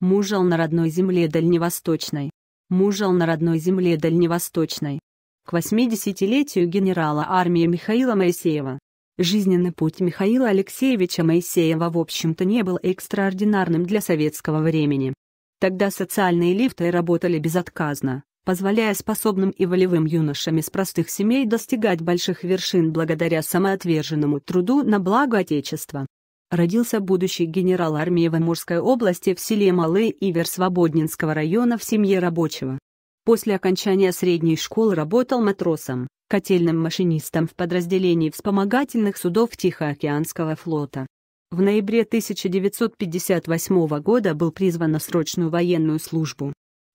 мужал на родной земле дальневосточной, мужал на родной земле дальневосточной. К 80-летию генерала армии Михаила Моисеева. Жизненный путь Михаила Алексеевича Моисеева в общем-то не был экстраординарным для советского времени. Тогда социальные лифты работали безотказно, позволяя способным и волевым юношам из простых семей достигать больших вершин благодаря самоотверженному труду на благо Отечества родился будущий генерал армии в области в селе Малы Ивер Свободнинского района в семье рабочего. После окончания средней школы работал матросом, котельным машинистом в подразделении вспомогательных судов Тихоокеанского флота. В ноябре 1958 года был призван на срочную военную службу.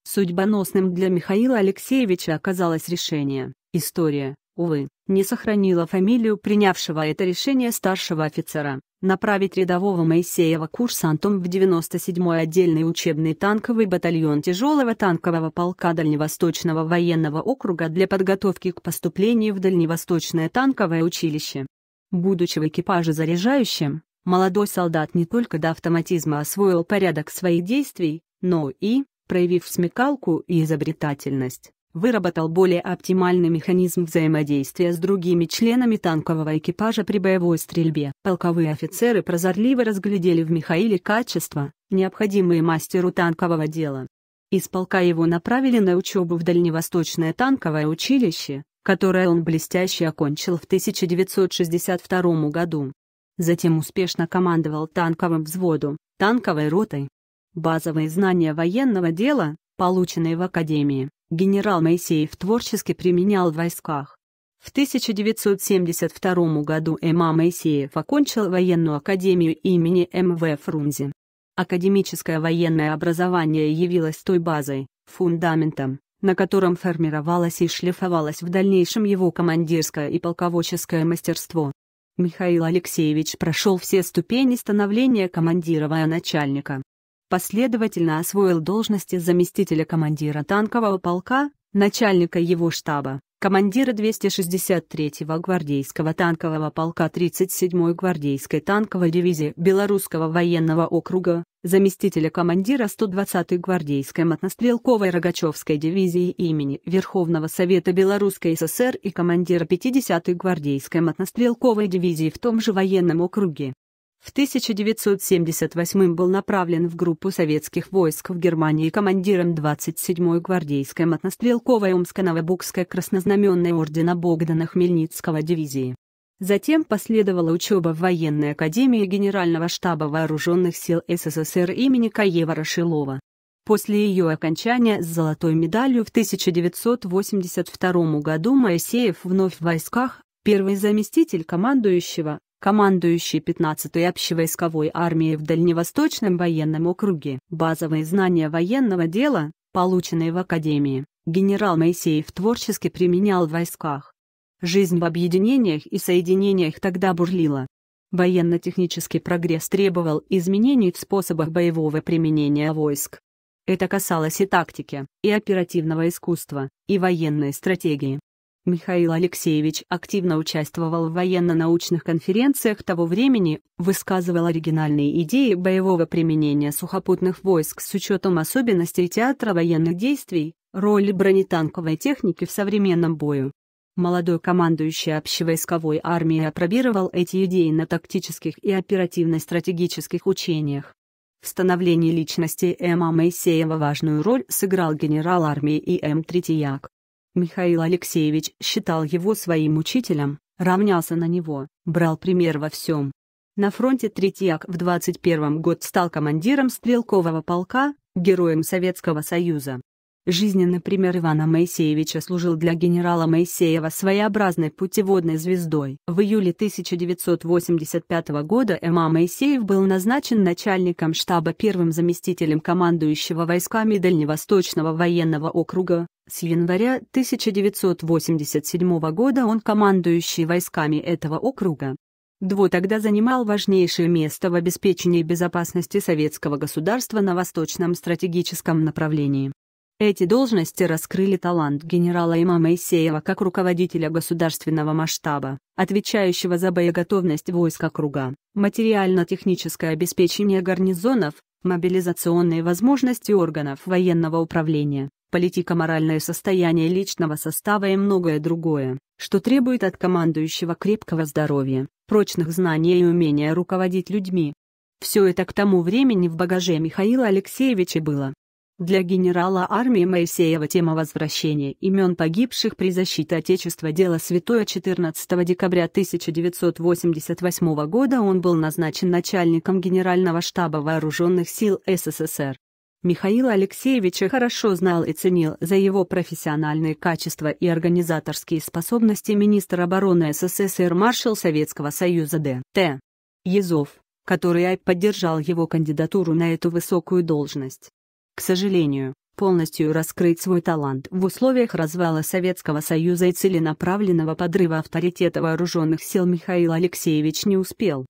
Судьбоносным для Михаила Алексеевича оказалось решение. История, увы, не сохранила фамилию принявшего это решение старшего офицера, направить рядового Моисеева курсантом в 97-й отдельный учебный танковый батальон тяжелого танкового полка Дальневосточного военного округа для подготовки к поступлению в Дальневосточное танковое училище. Будучи в экипаже заряжающим, молодой солдат не только до автоматизма освоил порядок своих действий, но и, проявив смекалку и изобретательность, выработал более оптимальный механизм взаимодействия с другими членами танкового экипажа при боевой стрельбе. Полковые офицеры прозорливо разглядели в Михаиле качества, необходимые мастеру танкового дела. Из полка его направили на учебу в Дальневосточное танковое училище, которое он блестяще окончил в 1962 году. Затем успешно командовал танковым взводом, танковой ротой. Базовые знания военного дела, полученные в Академии, генерал Моисеев творчески применял в войсках. В 1972 году Эма Моисеев окончил военную академию имени М.В. Фрунзе. Академическое военное образование явилось той базой, фундаментом, на котором формировалось и шлифовалось в дальнейшем его командирское и полководческое мастерство. Михаил Алексеевич прошел все ступени становления командира начальника последовательно освоил должности заместителя командира танкового полка, начальника его штаба, командира 263-го гвардейского танкового полка 37-й гвардейской танковой дивизии Белорусского военного округа, заместителя командира 120-й гвардейской мотострелковой Рогачевской дивизии имени Верховного Совета Белорусской ССР и командира 50-й гвардейской мотострелковой дивизии в том же военном округе. В 1978 был направлен в группу советских войск в Германии командиром 27-й гвардейской мотострелковой Омско-Новобукской краснознаменной ордена Богдана Хмельницкого дивизии. Затем последовала учеба в военной академии Генерального штаба Вооруженных сил СССР имени Каева Рашилова. После ее окончания с золотой медалью в 1982 году Моисеев вновь в войсках, первый заместитель командующего, командующий 15-й общевойсковой армией в Дальневосточном военном округе. Базовые знания военного дела, полученные в Академии, генерал Моисеев творчески применял в войсках. Жизнь в объединениях и соединениях тогда бурлила. Военно-технический прогресс требовал изменений в способах боевого применения войск. Это касалось и тактики, и оперативного искусства, и военной стратегии. Михаил Алексеевич активно участвовал в военно-научных конференциях того времени, высказывал оригинальные идеи боевого применения сухопутных войск с учетом особенностей театра военных действий, роли бронетанковой техники в современном бою. Молодой командующий общевойсковой армии опробировал эти идеи на тактических и оперативно-стратегических учениях. В становлении личности М.А. Моисеева важную роль сыграл генерал армии И.М. Третьяк. Михаил Алексеевич считал его своим учителем, равнялся на него, брал пример во всем. На фронте Третьяк в 21 год стал командиром стрелкового полка, героем Советского Союза. Жизненный пример Ивана Моисеевича служил для генерала Моисеева своеобразной путеводной звездой. В июле 1985 года Эма Моисеев был назначен начальником штаба первым заместителем командующего войсками Дальневосточного военного округа, с января 1987 года он командующий войсками этого округа. Дво тогда занимал важнейшее место в обеспечении безопасности советского государства на восточном стратегическом направлении. Эти должности раскрыли талант генерала Имама Моисеева как руководителя государственного масштаба, отвечающего за боеготовность войск округа, материально-техническое обеспечение гарнизонов, мобилизационные возможности органов военного управления политико-моральное состояние личного состава и многое другое, что требует от командующего крепкого здоровья, прочных знаний и умения руководить людьми. Все это к тому времени в багаже Михаила Алексеевича было. Для генерала армии Моисеева тема возвращения имен погибших при защите Отечества дело святое 14 декабря 1988 года он был назначен начальником Генерального штаба Вооруженных сил СССР. Михаила Алексеевича хорошо знал и ценил за его профессиональные качества и организаторские способности министр обороны СССР маршал Советского Союза Д. Т. Езов, который поддержал его кандидатуру на эту высокую должность. К сожалению, полностью раскрыть свой талант в условиях развала Советского Союза и целенаправленного подрыва авторитета вооруженных сил Михаил Алексеевич не успел.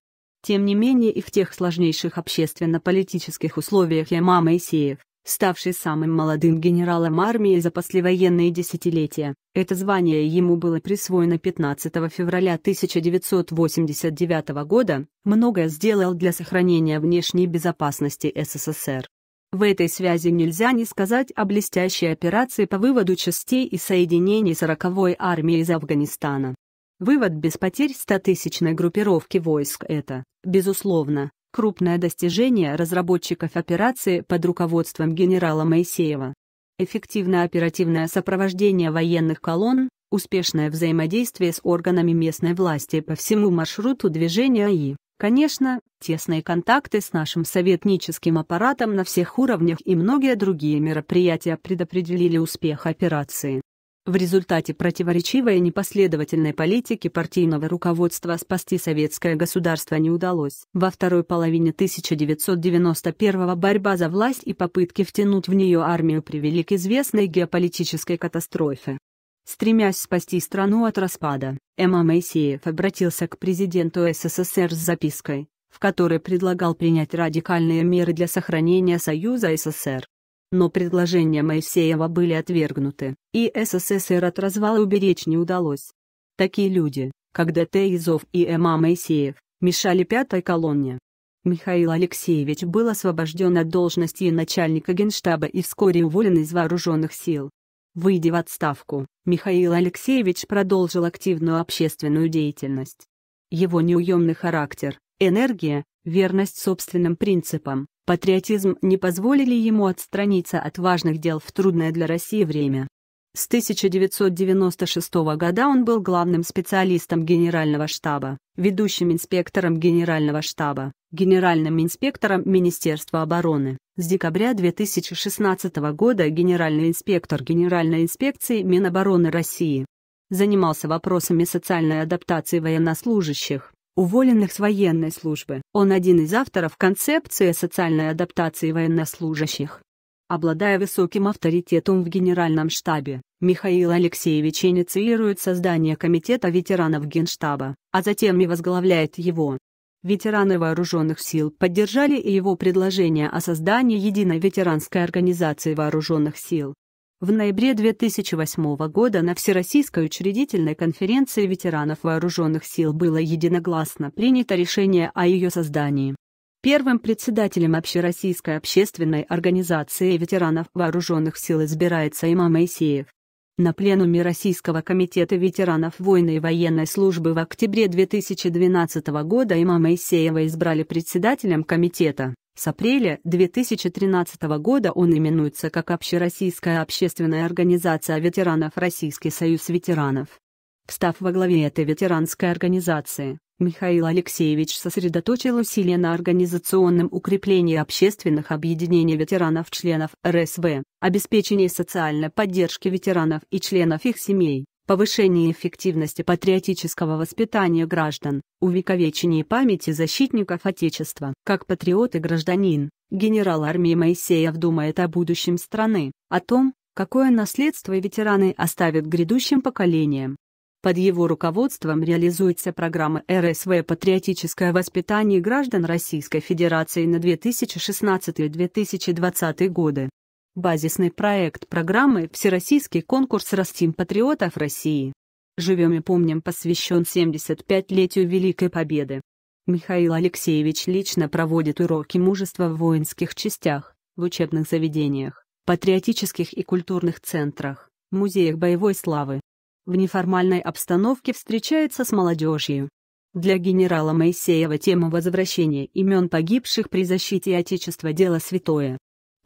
Тем не менее и в тех сложнейших общественно-политических условиях Ямам Исеев, ставший самым молодым генералом армии за послевоенные десятилетия, это звание ему было присвоено 15 февраля 1989 года, многое сделал для сохранения внешней безопасности СССР. В этой связи нельзя не сказать о блестящей операции по выводу частей и соединений 40-й армии из Афганистана. Вывод без потерь стотысячной группировки войск — это, безусловно, крупное достижение разработчиков операции под руководством генерала Моисеева. Эффективное оперативное сопровождение военных колонн, успешное взаимодействие с органами местной власти по всему маршруту движения и, конечно, тесные контакты с нашим советническим аппаратом на всех уровнях и многие другие мероприятия предопределили успех операции. В результате противоречивой и непоследовательной политики партийного руководства спасти советское государство не удалось. Во второй половине 1991-го борьба за власть и попытки втянуть в нее армию привели к известной геополитической катастрофе. Стремясь спасти страну от распада, М.А. Моисеев обратился к президенту СССР с запиской, в которой предлагал принять радикальные меры для сохранения Союза СССР но предложения Моисеева были отвергнуты, и СССР от развала уберечь не удалось. Такие люди, как ДТ Изов и Эма Моисеев, мешали пятой колонне. Михаил Алексеевич был освобожден от должности начальника генштаба и вскоре уволен из вооруженных сил. Выйдя в отставку, Михаил Алексеевич продолжил активную общественную деятельность. Его неуемный характер, энергия, верность собственным принципам, Патриотизм не позволили ему отстраниться от важных дел в трудное для России время. С 1996 года он был главным специалистом Генерального штаба, ведущим инспектором Генерального штаба, генеральным инспектором Министерства обороны. С декабря 2016 года генеральный инспектор Генеральной инспекции Минобороны России занимался вопросами социальной адаптации военнослужащих, уволенных с военной службы. Он один из авторов концепции социальной адаптации военнослужащих. Обладая высоким авторитетом в Генеральном штабе, Михаил Алексеевич инициирует создание Комитета ветеранов Генштаба, а затем и возглавляет его. Ветераны вооруженных сил поддержали и его предложение о создании единой ветеранской организации вооруженных сил в ноябре 2008 года на Всероссийской учредительной конференции ветеранов вооруженных сил было единогласно принято решение о ее создании. Первым председателем Общероссийской общественной организации ветеранов вооруженных сил избирается Имам Моисеев. На пленуме Российского комитета ветеранов войны и военной службы в октябре 2012 года Имам Моисеева избрали председателем комитета. С апреля 2013 года он именуется как Общероссийская общественная организация ветеранов Российский союз ветеранов. Встав во главе этой ветеранской организации, Михаил Алексеевич сосредоточил усилия на организационном укреплении общественных объединений ветеранов-членов РСВ, обеспечении социальной поддержки ветеранов и членов их семей, повышении эффективности патриотического воспитания граждан, увековечении памяти защитников Отечества. Как патриот и гражданин, генерал армии Моисеев думает о будущем страны, о том, какое наследство ветераны оставят грядущим поколениям. Под его руководством реализуется программа РСВ «Патриотическое воспитание граждан Российской Федерации на 2016-2020 годы». Базисный проект программы «Всероссийский конкурс Ростим патриотов России». «Живем и помним» посвящен 75-летию Великой Победы. Михаил Алексеевич лично проводит уроки мужества в воинских частях, в учебных заведениях, патриотических и культурных центрах, музеях боевой славы. В неформальной обстановке встречается с молодежью. Для генерала Моисеева тема возвращения имен погибших при защите Отечества – дело святое.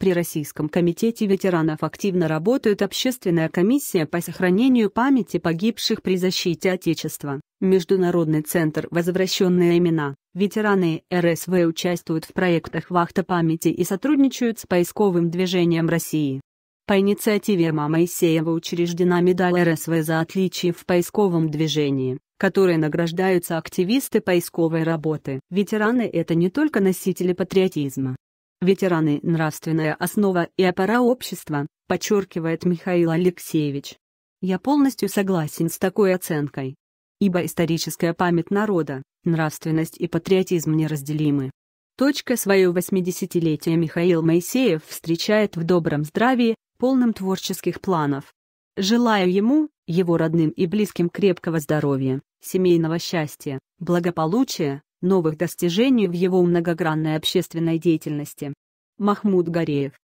При Российском комитете ветеранов активно работают общественная комиссия по сохранению памяти погибших при защите Отечества, Международный центр «Возвращенные имена». Ветераны РСВ участвуют в проектах «Вахта памяти» и сотрудничают с поисковым движением России. По инициативе мама Моисеева учреждена медаль РСВ за отличие в поисковом движении, которой награждаются активисты поисковой работы. Ветераны – это не только носители патриотизма, ветераны «Нравственная основа и опора общества», подчеркивает Михаил Алексеевич. Я полностью согласен с такой оценкой. Ибо историческая память народа, нравственность и патриотизм неразделимы. Точка свое 80-летие Михаил Моисеев встречает в добром здравии, полном творческих планов. Желаю ему, его родным и близким крепкого здоровья, семейного счастья, благополучия, новых достижений в его многогранной общественной деятельности. Махмуд Гореев